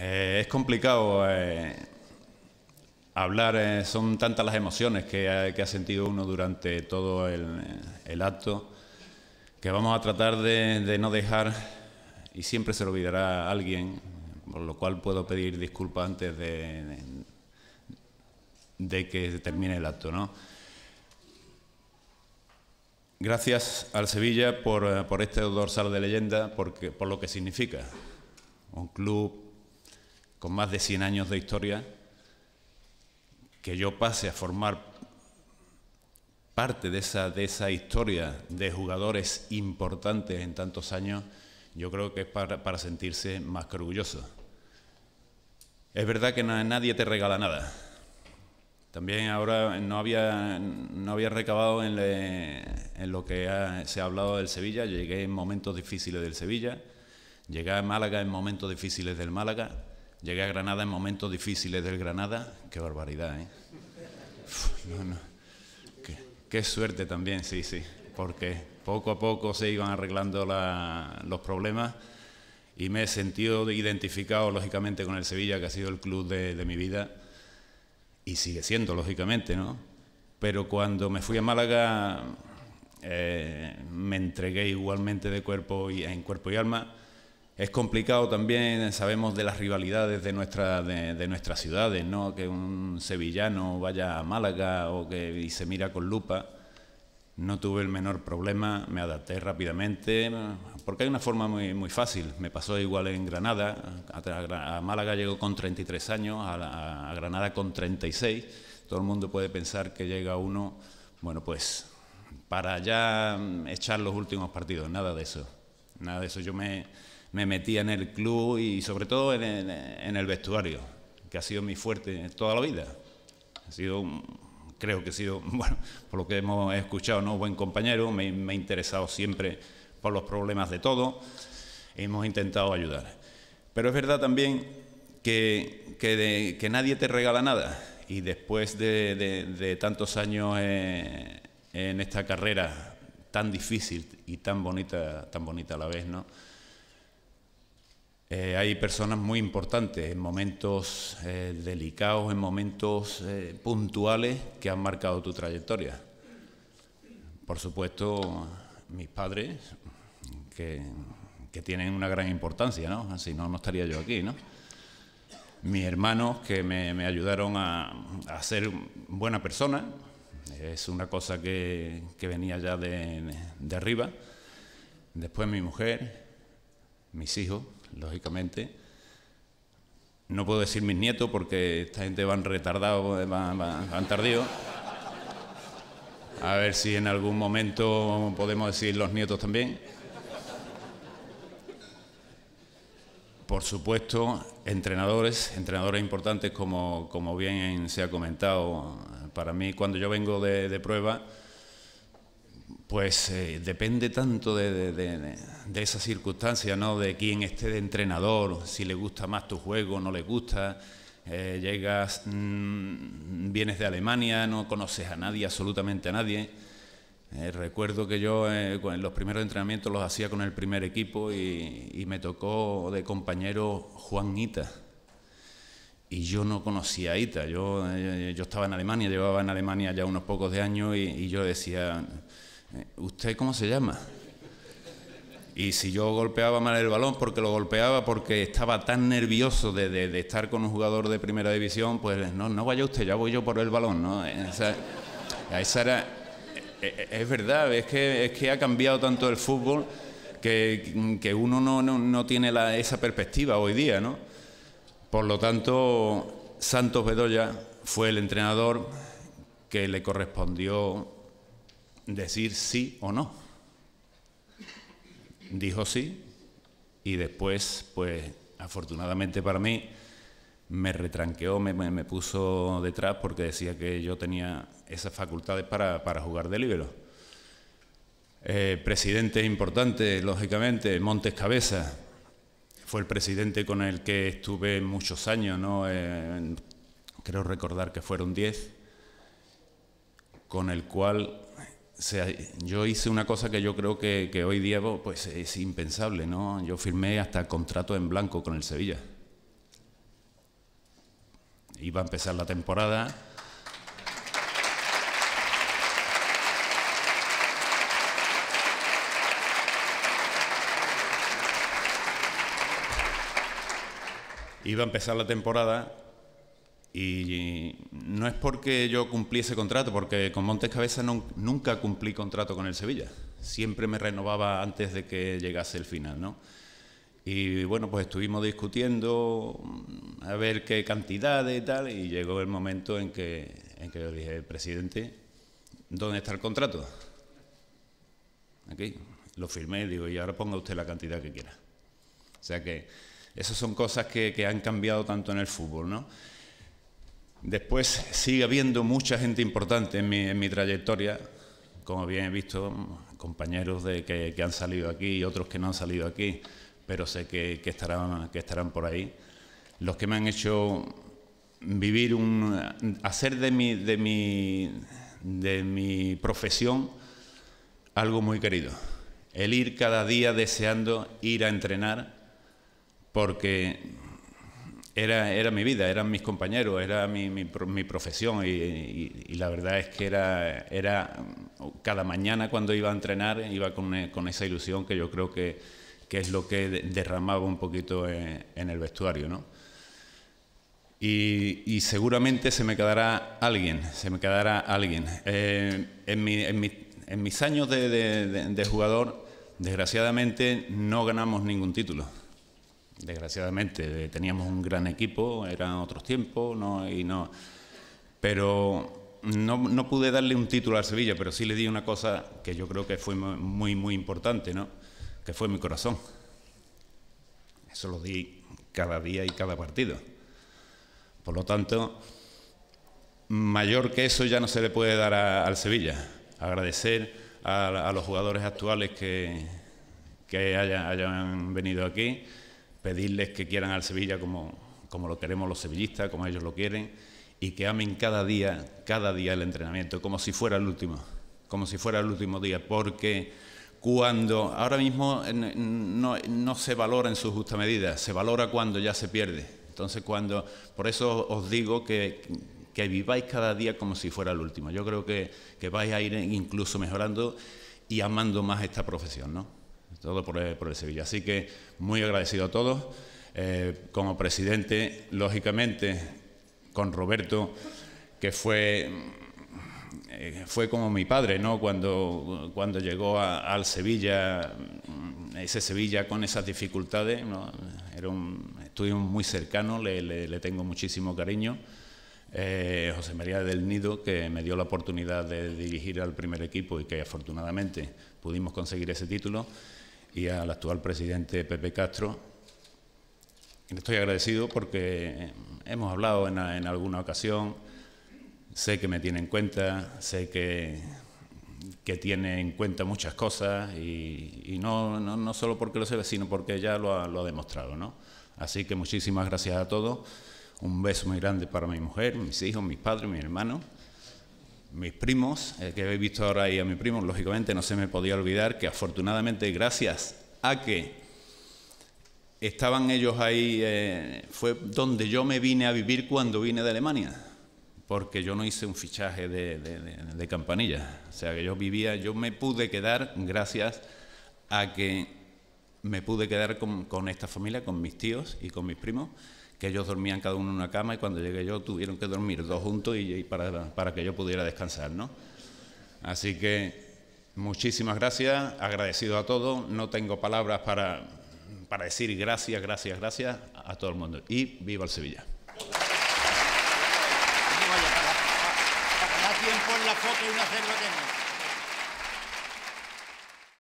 Eh, es complicado eh, hablar, eh, son tantas las emociones que ha, ha sentido uno durante todo el, acto, que vamos a tratar de, no dejar, y siempre se lo olvidará alguien, por lo cual puedo pedir disculpas antes de, de, que termine el acto. ¿no? Gracias al Sevilla por, por este dorsal de leyenda, porque, por lo que significa. Un club con más de 100 años de historia, que yo pase a formar parte de esa, de esa historia de jugadores importantes en tantos años, yo creo que es para, sentirse más orgulloso. Es verdad que nadie te regala nada. También ahora no había, recabado en, lo que se ha hablado del Sevilla. Llegué en momentos difíciles del Sevilla. Llegué a Málaga en momentos difíciles del Málaga. Llegué a Granada en momentos difíciles del Granada. Qué barbaridad, ¿eh? Qué, suerte también, sí, sí. Porque poco a poco se iban arreglando los problemas y me he sentido identificado, lógicamente, con el Sevilla, que ha sido el club de, mi vida. Y sigue siendo, lógicamente, ¿no? Pero cuando me fui a Málaga, eh, me entregué igualmente de cuerpo y, en cuerpo y alma es complicado también, sabemos de las rivalidades de, nuestra, de, nuestras ciudades, ¿no? que un sevillano vaya a Málaga o que y se mira con lupa. No tuve el menor problema, me adapté rápidamente, porque hay una forma muy, muy fácil. Me pasó igual en Granada, a, Málaga llegó con 33 años, a, Granada con 36. Todo el mundo puede pensar que llega uno, bueno, pues para ya echar los últimos partidos, nada de eso. Nada de eso. Yo me, me metía en el club y sobre todo en el, vestuario, que ha sido mi fuerte toda la vida. Ha sido, creo que ha sido, bueno, por lo que hemos escuchado, ¿no? buen compañero, me, he interesado siempre por los problemas de todo, hemos intentado ayudar. Pero es verdad también que, que, nadie te regala nada y después de, tantos años eh, en esta carrera tan difícil y tan bonita, tan bonita a la vez, ¿no? Eh, hay personas muy importantes en momentos eh, delicados, en momentos eh, puntuales que han marcado tu trayectoria. Por supuesto, mis padres, que, tienen una gran importancia, ¿no? Si no, no estaría yo aquí, ¿no? Mis hermanos que me, ayudaron a, a, ser buena persona, es una cosa que, venía ya de, de arriba. Después mi mujer, mis hijos, lógicamente. No puedo decir mis nietos porque esta gente van retardados, van, van, tardíos. A ver si en algún momento podemos decir los nietos también. Por supuesto, entrenadores, entrenadores importantes como, bien se ha comentado. Para mí, cuando yo vengo de prueba, pues eh, depende tanto de, de, de, de esas circunstancias, ¿no? De quién esté de entrenador, si le gusta más tu juego, no le gusta. Eh, llegas, mm, vienes de Alemania, no conoces a nadie, absolutamente a nadie. Eh, recuerdo que yo los primeros entrenamientos los hacía con el primer equipo y, me tocó de compañero Juan Ita. Y yo no conocía a Ita, yo, yo, estaba en Alemania, llevaba en Alemania ya unos pocos de años y yo decía, eh, ¿Usted cómo se llama? Y si yo golpeaba mal el balón porque lo golpeaba porque estaba tan nervioso de, estar con un jugador de primera división, pues no, no vaya usted, ya voy yo por el balón, ¿no? Eh, eh, es, verdad, es que, ha cambiado tanto el fútbol que, uno no, tiene esa perspectiva hoy día, ¿no? Por lo tanto, Santos Bedoya fue el entrenador que le correspondió decir sí o no. Dijo sí y después, pues afortunadamente para mí, me retranqueó, me, puso detrás porque decía que yo tenía esas facultades para, jugar de libero. Eh, presidente importante, lógicamente, Montes Cabeza, fue el presidente con el que estuve muchos años, ¿no? Eh, creo recordar que fueron 10, con el cual yo hice una cosa que yo creo que, hoy día pues, es impensable, ¿no? Yo firmé hasta contrato en blanco con el Sevilla. Iba a empezar la temporada. Iba a empezar la temporada y no es porque yo cumplí ese contrato, porque con Montes Cabeza nunca cumplí contrato con el Sevilla. Siempre me renovaba antes de que llegase el final, ¿no? Y bueno, pues estuvimos discutiendo mm, a ver qué cantidades y tal, y llegó el momento en que, en que yo dije, presidente, ¿dónde está el contrato? Aquí, lo firmé, digo, y ahora ponga usted la cantidad que quiera. O sea que esas son cosas que, que han cambiado tanto en el fútbol, ¿no? Después sigue habiendo mucha gente importante en mi, trayectoria, como bien he visto, compañeros de que, han salido aquí y otros que no han salido aquí, pero sé que, que, estarán, que estarán por ahí. Los que me han hecho vivir un. hacer de mi, de mi, de mi profesión algo muy querido. El ir cada día deseando ir a entrenar, porque era, mi vida, eran mis compañeros, era mi, profesión y, la verdad es que era, era cada mañana cuando iba a entrenar iba con, eh, esa ilusión que yo creo que, es lo que derramaba un poquito eh, en, el vestuario. Y, seguramente se me quedará alguien, se me quedará alguien. Eh, en, mis años de jugador, desgraciadamente no ganamos ningún título desgraciadamente. Eh, teníamos un gran equipo, eran otros tiempos, ¿no? Y no pero no, pude darle un título al Sevilla, pero sí le di una cosa que yo creo que fue muy, muy importante, ¿no? Que fue mi corazón. Eso lo di cada día y cada partido. Por lo tanto, mayor que eso ya no se le puede dar a, al Sevilla. Agradecer a, los jugadores actuales que, que hayan venido aquí, pedirles que quieran al Sevilla como, como lo queremos los sevillistas, como ellos lo quieren, y que amen cada día, cada día el entrenamiento, como si fuera el último, como si fuera el último día, porque cuando ahora mismo no, se valora en su justa medida, se valora cuando ya se pierde. Entonces, cuando, por eso os digo que, viváis cada día como si fuera el último. Yo creo que, que vais a ir incluso mejorando y amando más esta profesión, ¿no? todo por el, por el Sevilla. Así que muy agradecido a todos. Eh, como presidente, lógicamente, con Roberto, que fue, eh, fue como mi padre, ¿no? Cuando, cuando llegó al Sevilla, ese Sevilla con esas dificultades, Era un, estudio muy cercano, le, tengo muchísimo cariño. Eh, José María del Nido, que me dio la oportunidad de dirigir al primer equipo y que afortunadamente pudimos conseguir ese título y al actual presidente Pepe Castro. le estoy agradecido porque hemos hablado en, alguna ocasión, sé que me tiene en cuenta, sé que, que tiene en cuenta muchas cosas y, no, no, solo porque lo sé, sino porque ya lo ha, lo ha demostrado. ¿no? Así que muchísimas gracias a todos. Un beso muy grande para mi mujer, mis hijos, mis padres, mis hermanos mis primos, que habéis visto ahora ahí a mi primo, lógicamente no se me podía olvidar que afortunadamente gracias a que estaban ellos ahí, eh, fue donde yo me vine a vivir cuando vine de Alemania, porque yo no hice un fichaje de, campanilla, o sea que yo vivía, yo me pude quedar gracias a que me pude quedar con esta familia, con mis tíos y con mis primos que ellos dormían cada uno en una cama y cuando llegué yo tuvieron que dormir dos juntos y, para, que yo pudiera descansar, ¿no? Así que muchísimas gracias, agradecido a todos, no tengo palabras para, para decir gracias, gracias, gracias a todo el mundo y viva el Sevilla.